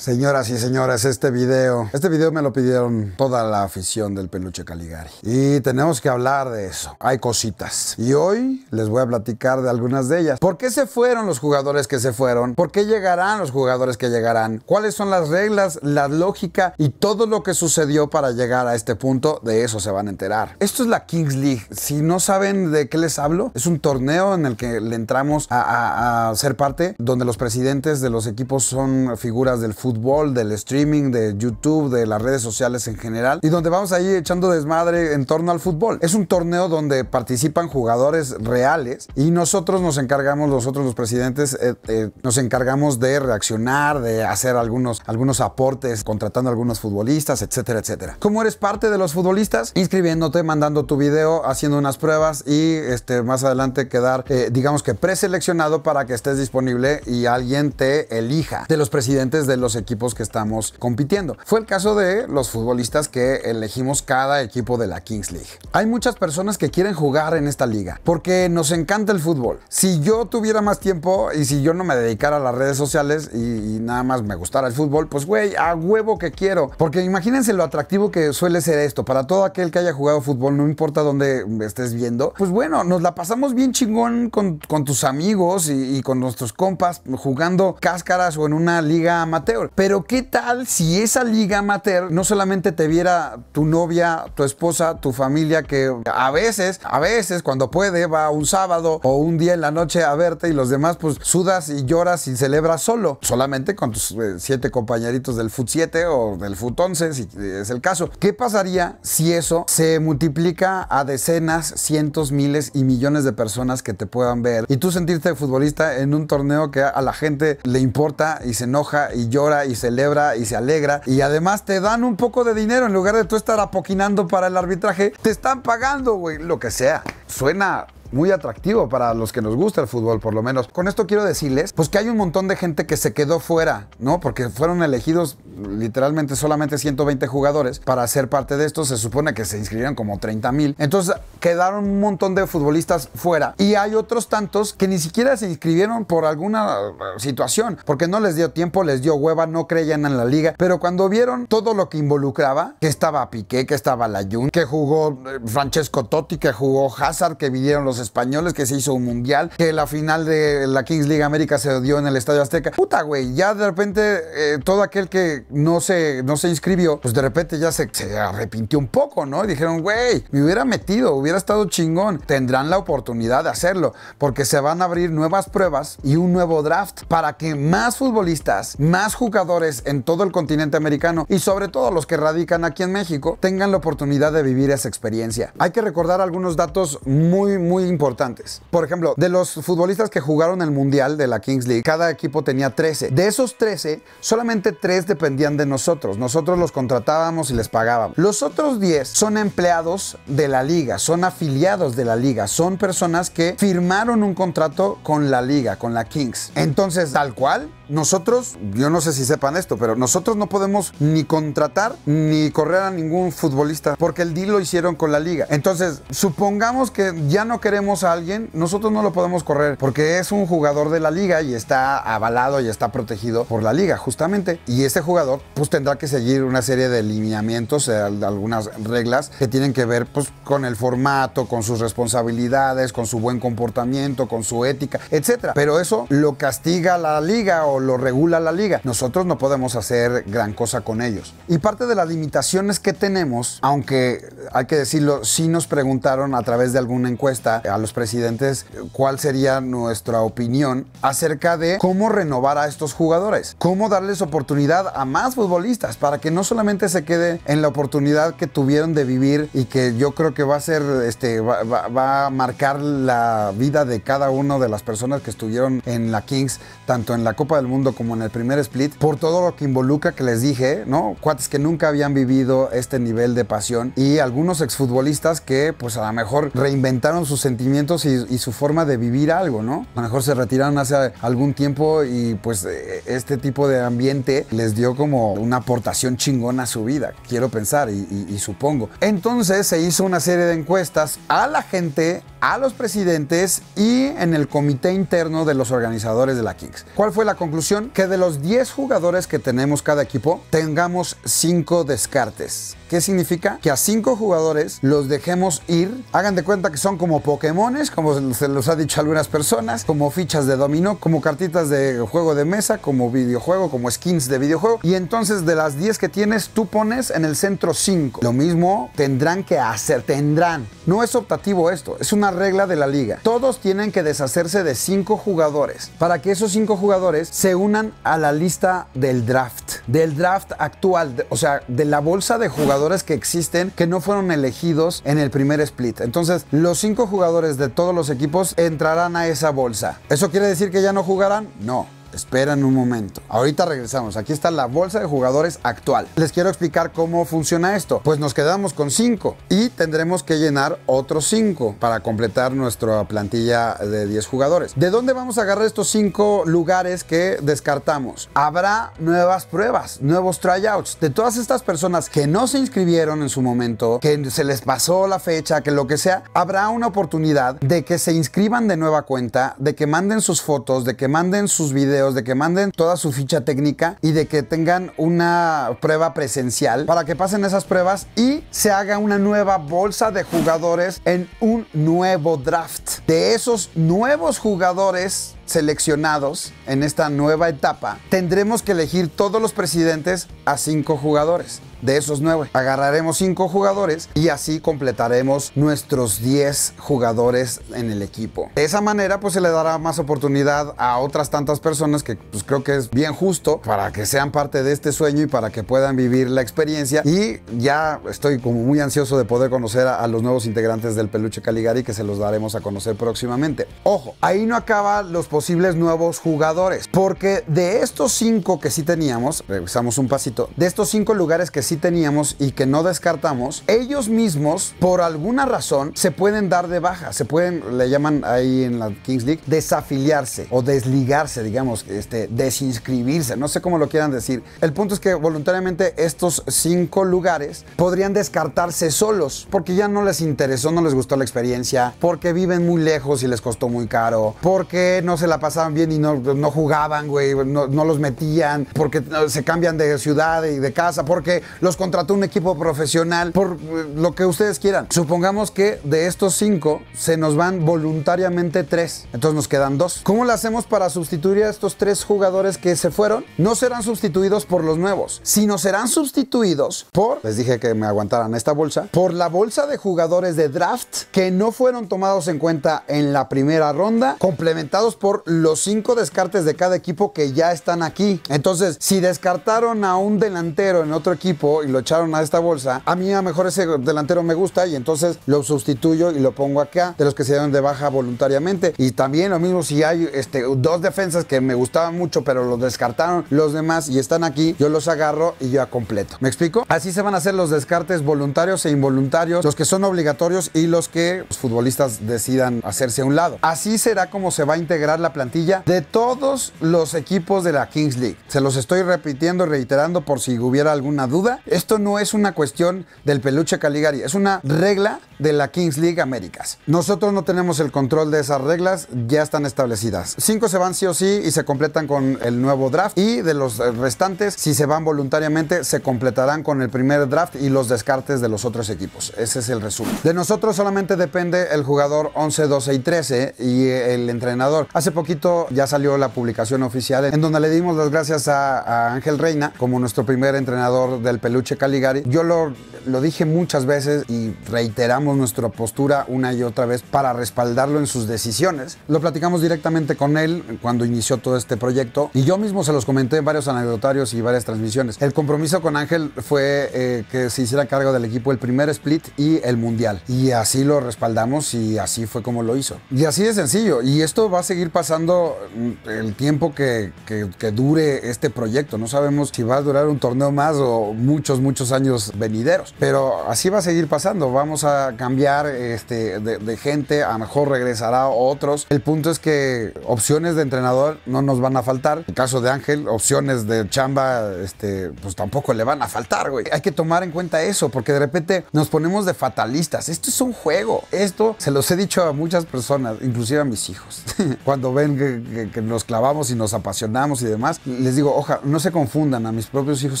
Señoras y señores, este video, este video me lo pidieron toda la afición del peluche Caligari. Y tenemos que hablar de eso. Hay cositas. Y hoy les voy a platicar de algunas de ellas. ¿Por qué se fueron los jugadores que se fueron? ¿Por qué llegarán los jugadores que llegarán? ¿Cuáles son las reglas, la lógica y todo lo que sucedió para llegar a este punto? De eso se van a enterar. Esto es la Kings League. Si no saben de qué les hablo, es un torneo en el que le entramos a, a ser parte, donde los presidentes de los equipos son figuras del fútbol del streaming, de YouTube, de las redes sociales en general, y donde vamos ahí echando desmadre en torno al fútbol. Es un torneo donde participan jugadores reales y nosotros nos encargamos, nosotros los presidentes, eh, eh, nos encargamos de reaccionar, de hacer algunos, algunos aportes, contratando algunos futbolistas, etcétera, etcétera. como eres parte de los futbolistas? Inscribiéndote, mandando tu video, haciendo unas pruebas y este, más adelante quedar, eh, digamos que preseleccionado para que estés disponible y alguien te elija de los presidentes de los equipos que estamos compitiendo. Fue el caso de los futbolistas que elegimos cada equipo de la Kings League. Hay muchas personas que quieren jugar en esta liga porque nos encanta el fútbol. Si yo tuviera más tiempo y si yo no me dedicara a las redes sociales y, nada más me gustara el fútbol, pues güey, a huevo que quiero. Porque imagínense lo atractivo que suele ser esto. Para todo aquel que haya jugado fútbol, no importa dónde estés viendo, pues bueno, nos la pasamos bien chingón con, tus amigos y, y, con nuestros compas jugando cáscaras o en una liga amateur. Pero ¿qué tal si esa liga amateur no solamente te viera tu novia, tu esposa, tu familia, que a veces, a veces cuando puede va un sábado o un día en la noche a verte y los demás pues sudas y lloras y celebras solo, solamente con tus eh, siete compañeritos del FUT 7 o del FUT 11 si es el caso. ¿Qué pasaría si eso se multiplica a decenas, cientos, miles y millones de personas que te puedan ver y tú sentirte futbolista en un torneo que a la gente le importa y se enoja y llora y celebra y se alegra. Y además te dan un poco de dinero en lugar de tú estar apoquinando para el arbitraje. Te están pagando, güey, lo que sea. Suena muy atractivo para los que nos gusta el fútbol, por lo menos. Con esto quiero decirles, pues que hay un montón de gente que se quedó fuera, ¿no? Porque fueron elegidos literalmente solamente 120 jugadores para ser parte de esto. Se supone que se inscribieron como 30 mil. Entonces quedaron un montón de futbolistas fuera. Y hay otros tantos que ni siquiera se inscribieron por alguna eh, situación, porque no les dio tiempo, les dio hueva, no creían en la liga. Pero cuando vieron todo lo que involucraba, que estaba Piqué, que estaba Layun, que jugó eh, Francesco Totti, que jugó Hazard, que vinieron los españoles, que se hizo un mundial, que la final de la Kings League América se dio en el Estadio Azteca. Puta, güey, ya de repente eh, todo aquel que no se, no se inscribió, pues de repente ya se, se arrepintió un poco, ¿no? Y dijeron, güey, me hubiera metido, hubiera estado chingón. Tendrán la oportunidad de hacerlo, porque se van a abrir nuevas pruebas y un nuevo draft para que más futbolistas, más jugadores en todo el continente americano y sobre todo los que radican aquí en México tengan la oportunidad de vivir esa experiencia. Hay que recordar algunos datos muy, muy importantes. Por ejemplo, de los futbolistas que jugaron el Mundial de la Kings League, cada equipo tenía 13. De esos 13, solamente 3 dependían de nosotros. Nosotros los contratábamos y les pagábamos. Los otros 10 son empleados de la liga, son afiliados de la liga, son personas que firmaron un contrato con la liga, con la Kings. Entonces, tal cual, nosotros, yo no sé si sepan esto, pero nosotros no podemos ni contratar ni correr a ningún futbolista porque el deal lo hicieron con la liga. Entonces, supongamos que ya no queremos a alguien, nosotros no lo podemos correr porque es un jugador de la liga y está avalado y está protegido por la liga, justamente. Y este jugador, pues tendrá que seguir una serie de lineamientos, eh, algunas reglas que tienen que ver, pues, con el formato, con sus responsabilidades, con su buen comportamiento, con su ética, etcétera. Pero eso lo castiga la liga o lo, regula la liga. Nosotros no podemos hacer gran cosa con ellos. Y parte de las limitaciones que tenemos, aunque hay que decirlo, sí nos preguntaron a través de alguna encuesta a los presidentes eh, cuál sería nuestra opinión acerca de cómo renovar a estos jugadores, cómo darles oportunidad a más futbolistas para que no solamente se quede en la oportunidad que tuvieron de vivir y que yo creo que va a ser, este, va, a marcar la vida de cada una de las personas que estuvieron en la Kings, tanto en la Copa del mundo como en el primer split, por todo lo que involucra que les dije, ¿no? Cuates que nunca habían vivido este nivel de pasión y algunos exfutbolistas que pues a lo mejor reinventaron sus sentimientos y, su forma de vivir algo, ¿no? A lo mejor se retiraron hace algún tiempo y pues e, e, este tipo de ambiente les dio como una aportación chingona a su vida, quiero pensar y, supongo. Entonces se hizo una serie de encuestas a la gente, a los presidentes y en el comité interno de los organizadores de la Kings. ¿Cuál fue la conclusión? que de los 10 jugadores que tenemos cada equipo, tengamos 5 descartes. ¿Qué significa? Que a cinco jugadores los dejemos ir. Hagan de cuenta que son como Pokémones, como se los ha dicho algunas personas, como fichas de dominó, como cartitas de juego de mesa, como videojuego, como skins de videojuego. Y entonces de las 10 que tienes, tú pones en el centro 5. Lo mismo tendrán que hacer, tendrán. No es optativo esto, es una regla de la liga. Todos tienen que deshacerse de cinco jugadores para que esos cinco jugadores se unan a la lista del draft, del draft actual, o sea, de la bolsa de jugadores que existen que no fueron elegidos en el primer split. Entonces, los cinco jugadores de todos los equipos entrarán a esa bolsa. ¿Eso quiere decir que ya no jugarán? No. Esperan un momento. Ahorita regresamos. Aquí está la bolsa de jugadores actual. Les quiero explicar cómo funciona esto. Pues nos quedamos con 5 y tendremos que llenar otros 5 para completar nuestra plantilla de 10 jugadores. ¿De dónde vamos a agarrar estos 5 lugares que descartamos? Habrá nuevas pruebas, nuevos tryouts. De todas estas personas que no se inscribieron en su momento, que se les pasó la fecha, que lo que sea, habrá una oportunidad de que se inscriban de nueva cuenta, de que manden sus fotos, de que manden sus videos de que manden toda su ficha técnica y de que tengan una prueba presencial para que pasen esas pruebas y se haga una nueva bolsa de jugadores en un nuevo draft. De esos nuevos jugadores seleccionados en esta nueva etapa, tendremos que elegir todos los presidentes a cinco jugadores. De esos nueve, agarraremos cinco jugadores y así completaremos nuestros 10 jugadores en el equipo. De esa manera, pues se le dará más oportunidad a otras tantas personas que pues creo que es bien justo para que sean parte de este sueño y para que puedan vivir la experiencia. Y ya estoy como muy ansioso de poder conocer a, los nuevos integrantes del Peluche Caligari que se los daremos a conocer próximamente. Ojo, ahí no acaba los posibles nuevos jugadores. Porque de estos cinco que sí teníamos, revisamos un pasito, de estos cinco lugares que sí teníamos y que no descartamos, ellos mismos, por alguna razón, se pueden dar de baja, se pueden, le llaman ahí en la Kings League, desafiliarse o desligarse, digamos, este, desinscribirse, no sé cómo lo quieran decir. El punto es que voluntariamente estos cinco lugares podrían descartarse solos, porque ya no les interesó, no les gustó la experiencia, porque viven muy lejos y les costó muy caro, porque no se la pasaban bien y no, jugaban, güey, no, no, los metían, porque eh, se cambian de ciudad y de casa, porque los contrató un equipo profesional, por eh, lo que ustedes quieran. Supongamos que de estos cinco se nos van voluntariamente tres, entonces nos quedan dos. ¿Cómo lo hacemos para sustituir a estos tres jugadores que se fueron? No serán sustituidos por los nuevos, sino serán sustituidos por, les dije que me aguantaran esta bolsa, por la bolsa de jugadores de draft que no fueron tomados en cuenta en la primera ronda, complementados por los cinco descartes de cada equipo que ya están aquí. Entonces, si descartaron a un delantero en otro equipo y lo echaron a esta bolsa, a mí a lo mejor ese delantero me gusta y entonces lo sustituyo y lo pongo acá de los que se dieron de baja voluntariamente. Y también lo mismo si hay este, dos defensas que me gustaban mucho, pero los descartaron los demás y están aquí, yo los agarro y yo a completo. ¿Me explico? Así se van a hacer los descartes voluntarios e involuntarios, los que son obligatorios y los que los futbolistas decidan hacerse a un lado. Así será como se va a integrar la plantilla de todos los equipos de la Kings League. Se los estoy repitiendo, reiterando por si hubiera alguna duda. Esto no es una cuestión del peluche Caligari, es una regla de la Kings League Américas. Nosotros no tenemos el control de esas reglas, ya están establecidas. Cinco se van sí o sí y se completan con el nuevo draft y de los restantes, si se van voluntariamente, se completarán con el primer draft y los descartes de los otros equipos. Ese es el resumen. De nosotros solamente depende el jugador 11, 12 y 13 y el entrenador. Hace poquito ya salió la publicación oficial en donde le dimos las gracias a Ángel Reina como nuestro primer entrenador del peluche Caligari. Yo lo lo dije muchas veces y reiteramos nuestra postura una y otra vez para respaldarlo en sus decisiones. Lo platicamos directamente con él cuando inició todo este proyecto y yo mismo se los comenté en varios anecdotarios y varias transmisiones. El compromiso con Ángel fue eh, que se hiciera cargo del equipo el primer split y el mundial. Y así lo respaldamos y así fue como lo hizo. Y así de sencillo. Y esto va a seguir pasando mm, el tiempo que, que dure este proyecto. No sabemos si va a durar un torneo más o muchos, muchos años venideros. Pero así va a seguir pasando. Vamos a cambiar este, de, gente, a lo mejor regresará otros. El punto es que opciones de entrenador no nos van a faltar. En el caso de Ángel, opciones de chamba, este, pues tampoco le van a faltar, güey. Hay que tomar en cuenta eso, porque de repente nos ponemos de fatalistas. Esto es un juego. Esto se los he dicho a muchas personas, inclusive a mis hijos. Cuando ven que nos clavamos y nos apasionamos y demás, les digo, oja, no se confundan, a mis propios hijos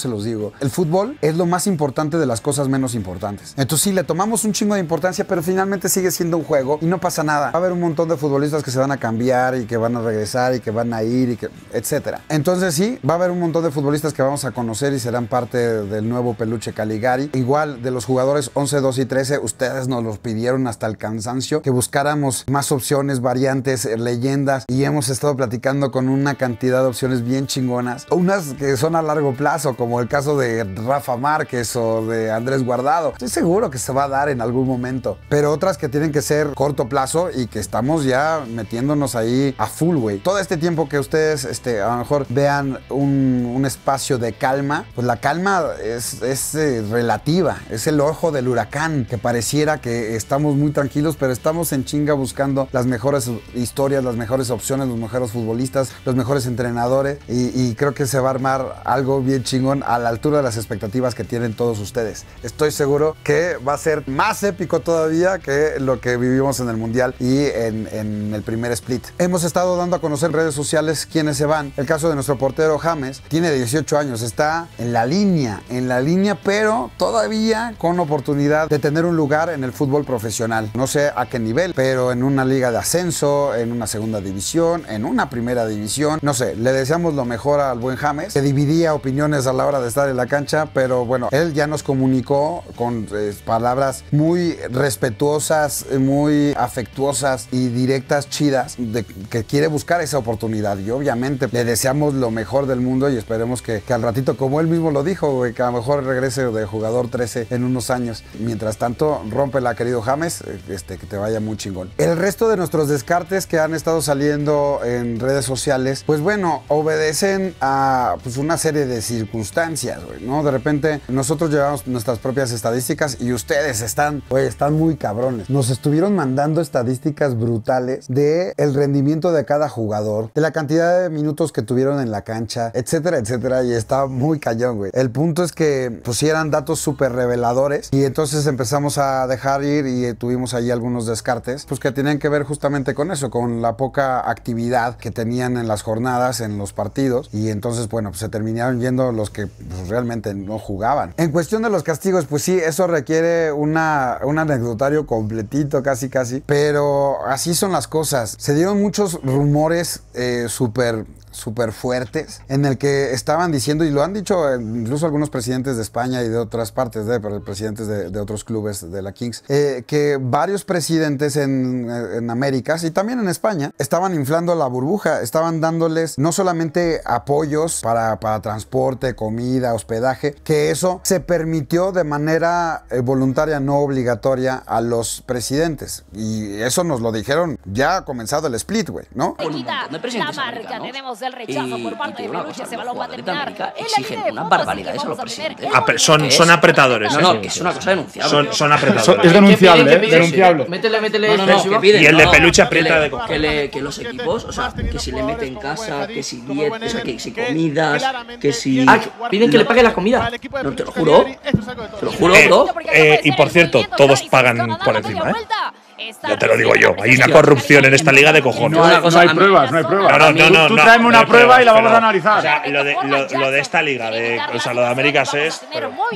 se los digo. El fútbol es lo más importante de las cosas menos importantes. Entonces sí, le tomamos un chingo de importancia, pero finalmente sigue siendo un juego y no pasa nada. Va a haber un montón de futbolistas que se van a cambiar y que van a regresar y que van a ir y que, etcétera. Entonces sí, va a haber un montón de futbolistas que vamos a conocer y serán parte del nuevo peluche Caligari. Igual de los jugadores 11, 12 y 13, ustedes nos los pidieron hasta el cansancio, que buscáramos más opciones, variantes, eh, leyendas y hemos estado platicando con una cantidad de opciones bien chingonas. Unas que son a largo plazo, como el caso de Rafa Márquez o de Andrés es Guardado. Estoy seguro que se va a dar en algún momento, pero otras que tienen que ser corto plazo y que estamos ya metiéndonos ahí a full, güey. Todo este tiempo que ustedes este, a lo mejor vean un, espacio de calma, pues la calma es, es eh, relativa, es el ojo del huracán, que pareciera que estamos muy tranquilos, pero estamos en chinga buscando las mejores historias, las mejores opciones, los mejores futbolistas, los mejores entrenadores y, y creo que se va a armar algo bien chingón a la altura de las expectativas que tienen todos ustedes estoy seguro que va a ser más épico todavía que lo que vivimos en el Mundial y en, el primer split. Hemos estado dando a conocer en redes sociales quiénes se van. El caso de nuestro portero James tiene 18 años, está en la línea, en la línea, pero todavía con oportunidad de tener un lugar en el fútbol profesional. No sé a qué nivel, pero en una liga de ascenso, en una segunda división, en una primera división, no sé, le deseamos lo mejor al buen James, Se dividía opiniones a la hora de estar en la cancha, pero bueno, él ya nos comunicó con eh, palabras muy respetuosas, eh, muy afectuosas y directas, chidas, de, que quiere buscar esa oportunidad. Y obviamente le deseamos lo mejor del mundo y esperemos que, al ratito, como él mismo lo dijo, que a lo mejor regrese de jugador 13 en unos años. Mientras tanto, rompe la querido James, eh, este, que te vaya muy chingón. El resto de nuestros descartes que han estado saliendo en redes sociales, pues bueno, obedecen a pues, una serie de circunstancias, ¿no? De repente nosotros llevamos nuestras propias estadísticas y ustedes están, están muy cabrones. Nos estuvieron mandando estadísticas brutales de el rendimiento de cada jugador, de la cantidad de minutos que tuvieron en la cancha, etcétera, etcétera. Y está muy callado, güey. El punto es que eran datos súper reveladores y entonces empezamos a dejar ir y tuvimos ahí algunos descartes, pues que tenían que ver justamente con eso, con la poca actividad que tenían en las jornadas, en los partidos. Y entonces, bueno, pues se terminaron yendo los que pues, realmente no jugaban. En cuestión de los castigos, pues sí, eso requiere un anecdotario completito, casi, casi. Pero así son las cosas. Se dieron muchos rumores eh, súper súper fuertes en el que estaban diciendo, y lo han dicho eh, incluso algunos presidentes de España y de otras partes, de, pero presidentes de, otros clubes de la Kings, eh, que varios presidentes eh, en, Américas y también en España estaban inflando la burbuja, estaban dándoles no solamente apoyos para, transporte, comida, hospedaje, que eso se permitió de manera voluntaria, no obligatoria a los presidentes. Y eso nos lo dijeron ya ha comenzado el split, güey, ¿no? la marca, tenemos el rechazo por parte de Peluche, se balón va a Exigen unas barbaridades a los presidentes. Ah, eh. Son, apretadores. Eh, no, no, es una cosa denunciable. Son, son apretadores. Es denunciable, ¿eh? Denunciable. Métele, métele. No, y el de Peluche aprieta de Que, los equipos, o sea, que si le meten casa, que si dietas, que si comidas, que si. Ah, piden que le paguen la comida. No, te lo juro. Te lo juro, bro. Eh, y por cierto, todos pagan por encima, ¿eh? Ya te lo digo yo. Hay una corrupción en esta liga de cojones. No hay, pruebas, no hay pruebas. No, no, no, tú, traeme tráeme una prueba y la vamos a analizar. O sea, lo de, esta liga, de, o sea, lo de Américas es.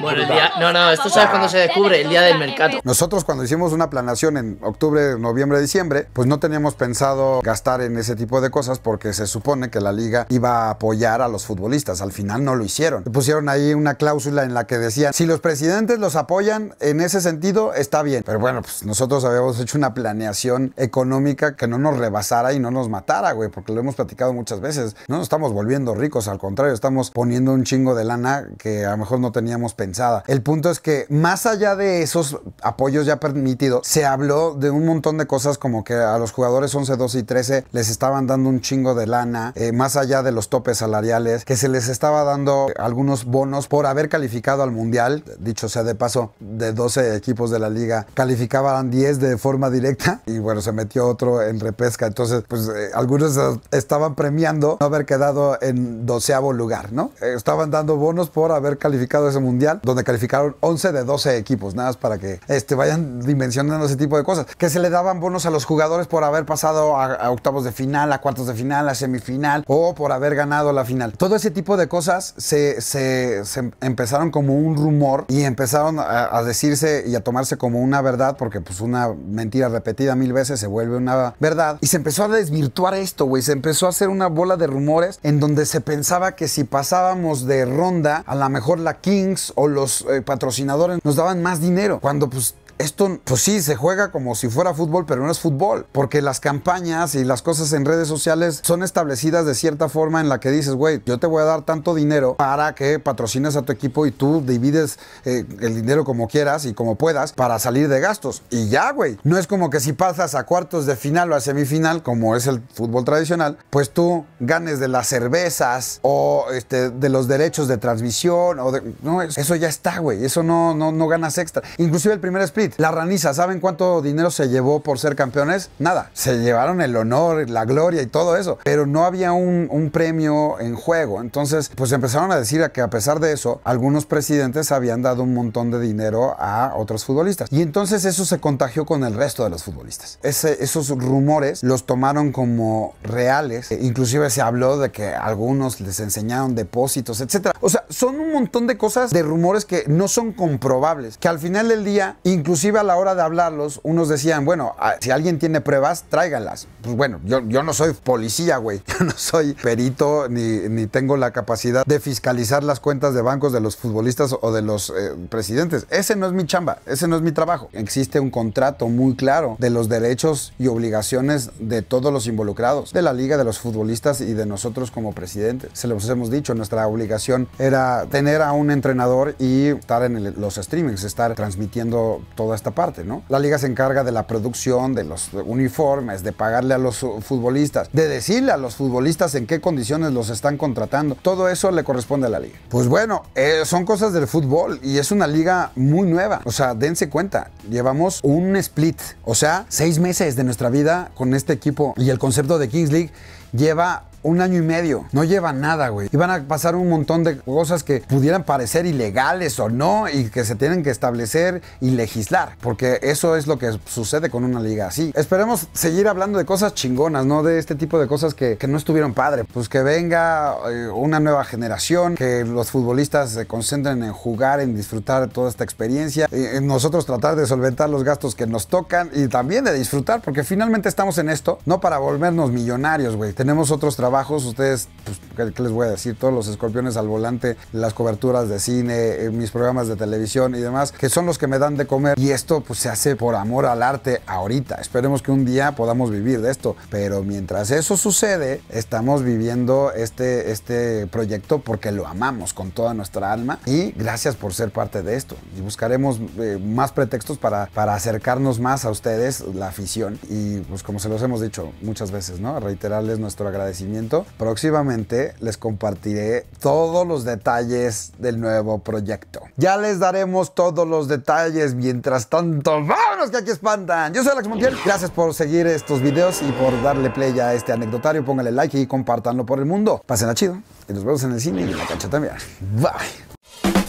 bueno, no, no, esto sabes cuando se descubre, el día del mercado. Nosotros, cuando hicimos una planación en octubre, noviembre, diciembre, pues no teníamos pensado gastar en ese tipo de cosas porque se supone que la liga iba a apoyar a los futbolistas. Al final no lo hicieron. Pusieron ahí una cláusula en la que decían: si los presidentes los apoyan en ese sentido, está bien. Pero bueno, pues nosotros habíamos hecho una planeación económica que no nos rebasara y no nos matara, güey, porque lo hemos platicado muchas veces. No nos estamos volviendo ricos, al contrario, estamos poniendo un chingo de lana que a lo mejor no teníamos pensada. El punto es que más allá de esos apoyos ya permitidos, se habló de un montón de cosas como que a los jugadores 11, 12 y 13 les estaban dando un chingo de lana, eh, más allá de los topes salariales, que se les estaba dando algunos bonos por haber calificado al Mundial, dicho sea de paso, de 12 equipos de la liga, calificaban 10 de forma directa y bueno, se metió otro en repesca. Entonces, pues eh, algunos estaban premiando no haber quedado en doceavo lugar, ¿no? Eh, estaban dando bonos por haber calificado ese mundial, donde calificaron 11 de 12 equipos, nada más para que este, vayan dimensionando ese tipo de cosas. Que se le daban bonos a los jugadores por haber pasado a, octavos de final, a cuartos de final, a semifinal o por haber ganado la final. Todo ese tipo de cosas se, se, empezaron como un rumor y empezaron a, a decirse y a tomarse como una verdad porque pues una mentira repetida mil veces se vuelve una verdad. Y se empezó a desvirtuar esto, güey. Se empezó a hacer una bola de rumores en donde se pensaba que si pasábamos de ronda, a lo mejor la Kings o los eh, patrocinadores nos daban más dinero. Cuando pues esto, pues sí, se juega como si fuera fútbol, pero no es fútbol, porque las campañas y las cosas en redes sociales son establecidas de cierta forma en la que dices, güey, yo te voy a dar tanto dinero para que patrocines a tu equipo y tú divides eh, el dinero como quieras y como puedas para salir de gastos. Y ya, güey, no es como que si pasas a cuartos de final o a semifinal, como es el fútbol tradicional, pues tú ganes de las cervezas o este, de los derechos de transmisión o No, eso ya está, güey, eso no, no, no ganas extra. Inclusive el primer split la Raniza, ¿saben cuánto dinero se llevó por ser campeones? Nada. Se llevaron el honor, la gloria y todo eso. Pero no había un, premio en juego. Entonces, pues empezaron a decir que a pesar de eso, algunos presidentes habían dado un montón de dinero a otros futbolistas. Y entonces eso se contagió con el resto de los futbolistas. esos rumores los tomaron como reales. E inclusive se habló de que algunos les enseñaron depósitos, etc. O sea, son un montón de cosas, de rumores que no son comprobables. Que al final del día, incluso inclusive a la hora de hablarlos, unos decían, bueno, ah, si alguien tiene pruebas, tráiganlas. Pues bueno, yo, no soy policía, güey. Yo no soy perito ni, tengo la capacidad de fiscalizar las cuentas de bancos de los futbolistas o de los eh, presidentes. Ese no es mi chamba, ese no es mi trabajo. Existe un contrato muy claro de los derechos y obligaciones de todos los involucrados, de la liga, de los futbolistas y de nosotros como presidentes. Se los hemos dicho, nuestra obligación era tener a un entrenador y estar en los streamings, estar transmitiendo todo toda esta parte, ¿no? La liga se encarga de la producción, de los uniformes, de pagarle a los futbolistas, de decirle a los futbolistas en qué condiciones los están contratando. Todo eso le corresponde a la liga. Pues bueno, eh, son cosas del fútbol y es una liga muy nueva. O sea, dense cuenta, llevamos un split, o sea, seis meses de nuestra vida con este equipo y el concepto de Kings League lleva un año y medio. No lleva nada, güey. Y van a pasar un montón de cosas que pudieran parecer ilegales o no y que se tienen que establecer y legislar, porque eso es lo que sucede con una liga así. Esperemos seguir hablando de cosas chingonas, ¿no? De este tipo de cosas que, no estuvieron padre. Pues que venga eh, una nueva generación, que los futbolistas se concentren en jugar, en disfrutar de toda esta experiencia, eh, nosotros tratar de solventar los gastos que nos tocan y también de disfrutar, porque finalmente estamos en esto, no para volvernos millonarios, güey. Tenemos otros trabajos ustedes, pues, ¿qué les voy a decir? Todos los escorpiones al volante, las coberturas de cine, eh, mis programas de televisión y demás, que son los que me dan de comer. Y esto pues se hace por amor al arte ahorita. Esperemos que un día podamos vivir de esto. Pero mientras eso sucede, estamos viviendo este, este proyecto porque lo amamos con toda nuestra alma. Y gracias por ser parte de esto. Y buscaremos eh, más pretextos para, para acercarnos más a ustedes, la afición. Y pues como se los hemos dicho muchas veces, ¿no? Reiterarles nuestro agradecimiento Próximamente les compartiré todos los detalles del nuevo proyecto. Ya les daremos todos los detalles. Mientras tanto, vámonos que aquí espantan. Yo soy Alex Montiel. Gracias por seguir estos videos y por darle play a este anecdotario. Pónganle like y compartanlo por el mundo. a chido. Y nos vemos en el cine y en la cancha también. Bye.